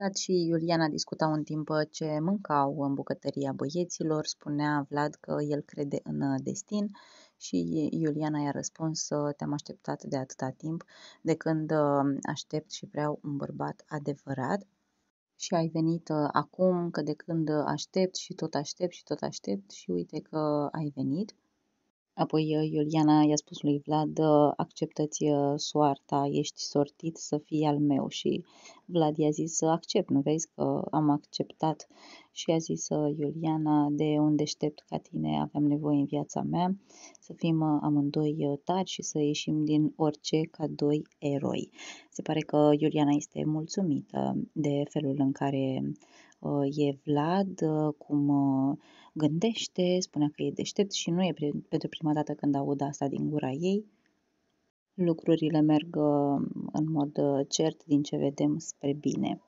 Vlad și Iuliana discutau în timp uh, ce mâncau în bucătăria băieților. Spunea Vlad că el crede în uh, destin și Iuliana i-a răspuns uh, te-am așteptat de atâta timp de când aștept și vreau un bărbat adevărat și ai venit acum, că de când aștept și tot aștept și tot aștept și uite că ai venit. Apoi uh, Iuliana i-a spus lui Vlad, uh, acceptă-ți uh, soarta, ești sortit să fii al meu și Vlad i-a zis, să accept, nu vezi că am acceptat și a zis Iuliana, de un deștept ca tine avem nevoie în viața mea, să fim amândoi tari și să ieșim din orice ca doi eroi. Se pare că Iuliana este mulțumită de felul în care e Vlad, cum gândește, spunea că e deștept și nu e pentru prima dată când aud asta din gura ei. Lucrurile merg uh, în mod uh, cert din ce vedem spre bine.